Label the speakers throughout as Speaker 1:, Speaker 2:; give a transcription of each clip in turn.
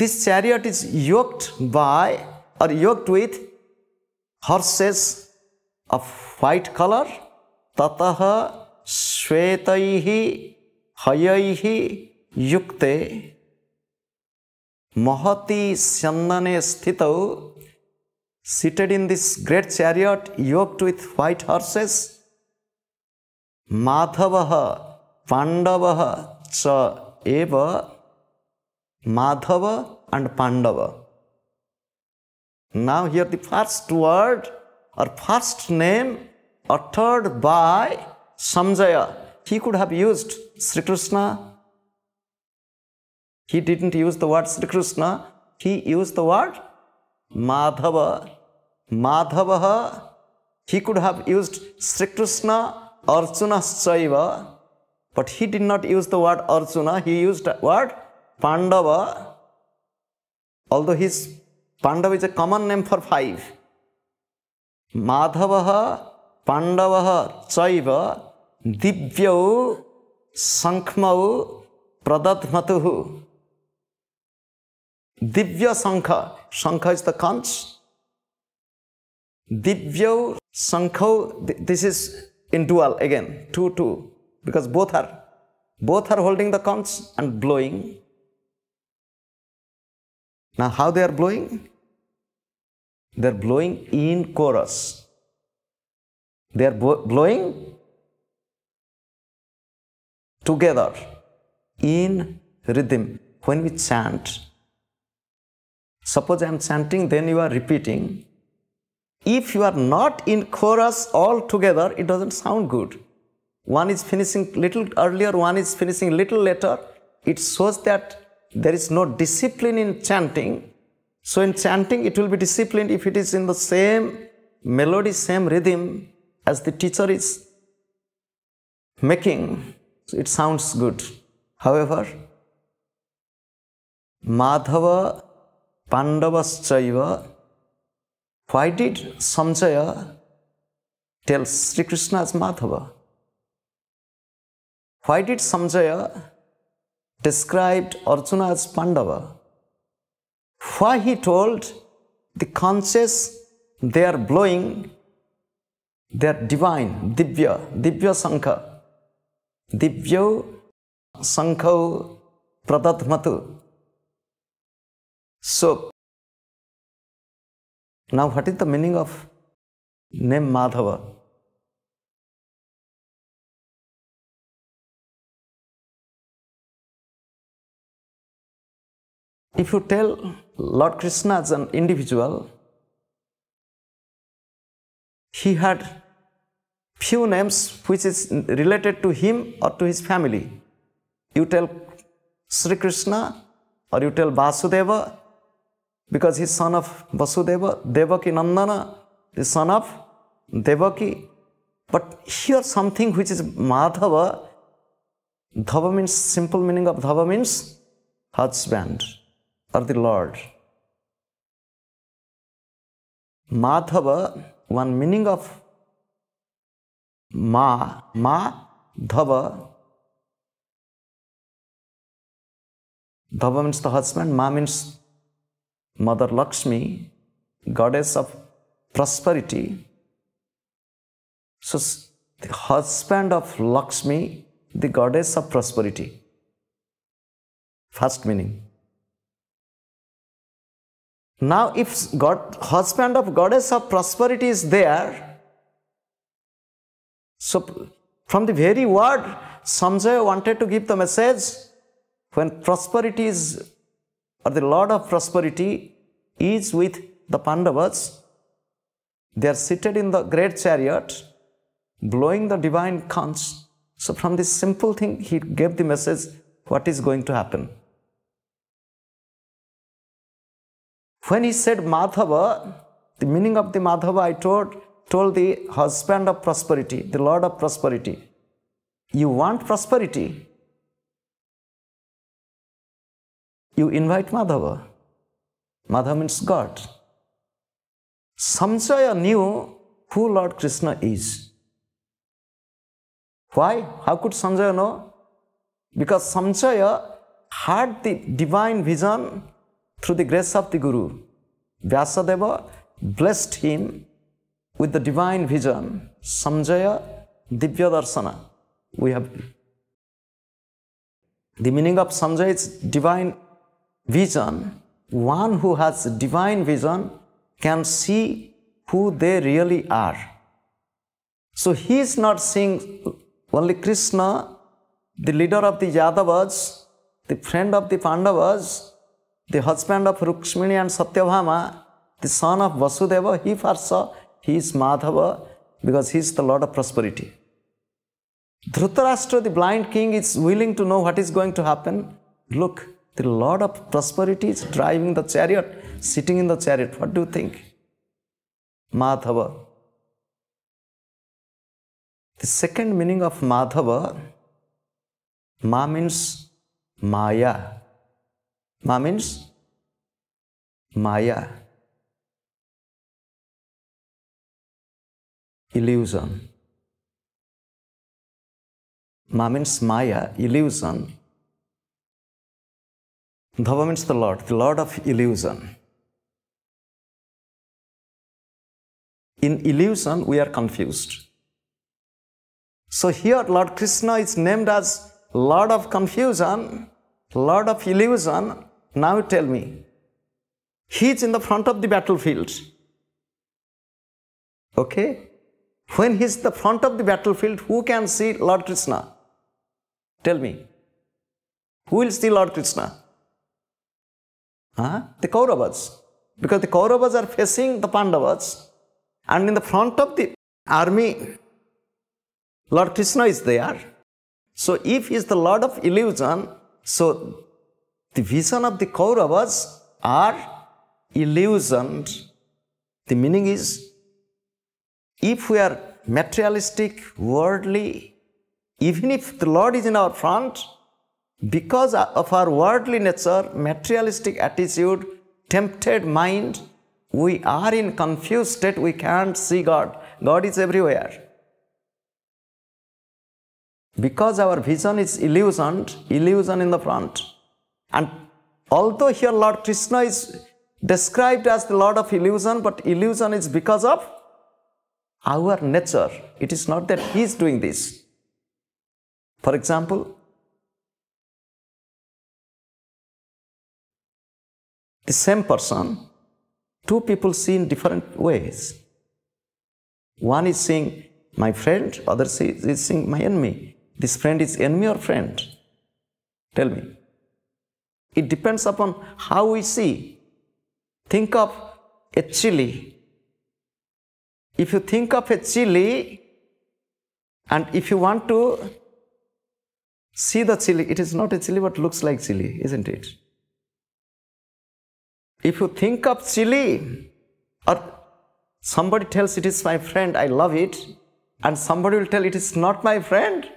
Speaker 1: This chariot is yoked by or yoked with horses of white color. Tataha श्वेतैः हयैः युक्ते महति चन्दने स्थितौ seated in this great chariot yoked with white horses माधवः पाण्डवः च एव Madhava and Pandava. Now here the first word or first name uttered by Samjaya. He could have used Sri Krishna. He didn't use the word Sri Krishna. He used the word Madhava. Madhava. He could have used Sri Krishna Arjuna Saiva. But he did not use the word Arjuna. He used the word Pandava, although his Pandava is a common name for five, Madhavaha, Pandavaha, Chaiva, Divyau, Sankhmau, Pradhatmatu. Divya Sankha, Sankha is the conch. Divya Sankha, this is in dual again, 2 2, because both are both are holding the conch and blowing. Now, how they are blowing? They are blowing in chorus. They are blowing together in rhythm. When we chant, suppose I am chanting, then you are repeating. If you are not in chorus all together, it doesn't sound good. One is finishing little earlier, one is finishing little later. It shows that there is no discipline in chanting. So in chanting, it will be disciplined if it is in the same melody, same rhythm as the teacher is making. So it sounds good. However, Madhava Pandavaschaiva, why did Samjaya tell Sri Krishna as Madhava? Why did Samjaya described Arjuna as Pandava, why he told the conscious they are blowing their divine, Divya, Divya Sankha, Divya Sankha Pradatmatu. So, now what is the meaning of name Madhava? If you tell Lord Krishna as an individual, he had few names which is related to him or to his family. You tell Sri Krishna or you tell Vasudeva because he's son of Vasudeva, Devaki Nandana is son of Devaki. But here something which is Madhava, Dhava means simple meaning of Dhava means husband or the Lord. Madhava, one meaning of Ma, Ma, Dhava. Dhava means the husband, Ma means Mother Lakshmi, goddess of prosperity. So, the husband of Lakshmi, the goddess of prosperity. First meaning. Now, if God, husband of goddess of prosperity is there, so from the very word, Sanjay wanted to give the message when prosperity is, or the Lord of prosperity is with the Pandavas, they are seated in the great chariot, blowing the divine conch. So, from this simple thing, he gave the message what is going to happen. When he said Madhava, the meaning of the Madhava, I told, told the husband of prosperity, the Lord of prosperity. You want prosperity? You invite Madhava. Madhava means God. Samsaya knew who Lord Krishna is. Why? How could Sanjaya know? Because Samsaya had the divine vision through the grace of the Guru, Vyasadeva blessed him with the divine vision, Samjaya Divya Darsana. We have the meaning of Samjaya is divine vision. One who has divine vision can see who they really are. So he is not seeing only Krishna, the leader of the Yadavas, the friend of the Pandavas, the husband of Rukshmini and Satyabhama, the son of Vasudeva, he first saw he is Madhava because he is the Lord of prosperity. Dhritarashtra, the blind king, is willing to know what is going to happen. Look, the Lord of prosperity is driving the chariot, sitting in the chariot. What do you think? Madhava. The second meaning of Madhava, Ma means Maya, Ma means Maya, illusion. Ma means Maya, illusion. Dhava means the Lord, the Lord of illusion. In illusion, we are confused. So here, Lord Krishna is named as Lord of confusion, Lord of illusion, now tell me, he is in the front of the battlefield. Okay? When he's the front of the battlefield, who can see Lord Krishna? Tell me. Who will see Lord Krishna? Huh? The Kauravas. Because the Kauravas are facing the Pandavas. And in the front of the army, Lord Krishna is there. So if he is the Lord of illusion, so the vision of the Kauravas are illusioned. The meaning is if we are materialistic, worldly, even if the Lord is in our front, because of our worldly nature, materialistic attitude, tempted mind, we are in confused state, we can't see God. God is everywhere. Because our vision is illusioned, illusion in the front. And although here Lord Krishna is described as the Lord of illusion, but illusion is because of our nature. It is not that He is doing this. For example, the same person, two people see in different ways. One is seeing my friend, other is seeing my enemy. This friend is enemy or friend? Tell me. It depends upon how we see. Think of a chili. If you think of a chili and if you want to see the chili, it is not a chili but looks like chili, isn't it? If you think of chili or somebody tells it is my friend, I love it, and somebody will tell it is not my friend,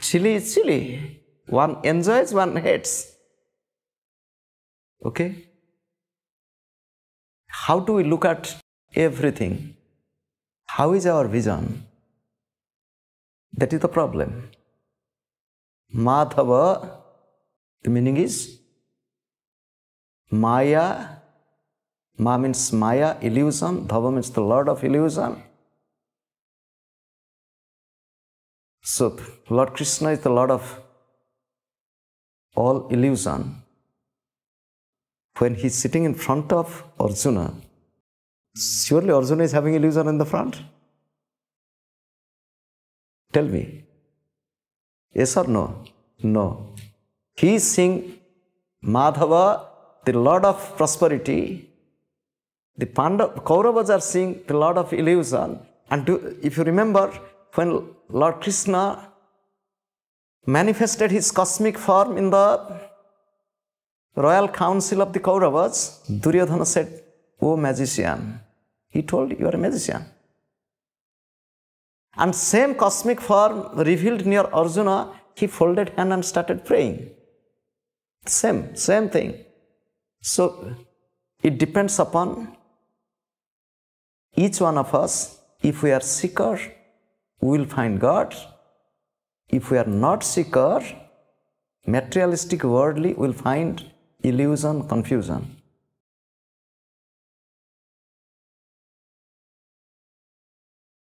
Speaker 1: chili is chili. One enjoys, one hates. Okay? How do we look at everything? How is our vision? That is the problem. Madhava, the meaning is Maya. Ma means Maya, illusion. Dhava means the Lord of illusion. So, Lord Krishna is the Lord of all illusion. When he's sitting in front of Arjuna, surely Arjuna is having illusion in the front. Tell me. Yes or no? No. He is seeing Madhava, the Lord of prosperity. The Pandavas Kauravas are seeing the Lord of illusion. And do, if you remember, when Lord Krishna manifested his cosmic form in the royal council of the Kauravas, Duryodhana said, O magician, he told, You are a magician. And same cosmic form revealed near Arjuna, he folded hand and started praying. Same, same thing. So it depends upon each one of us. If we are seeker, we will find God. If we are not secure, materialistic worldly will find illusion, confusion.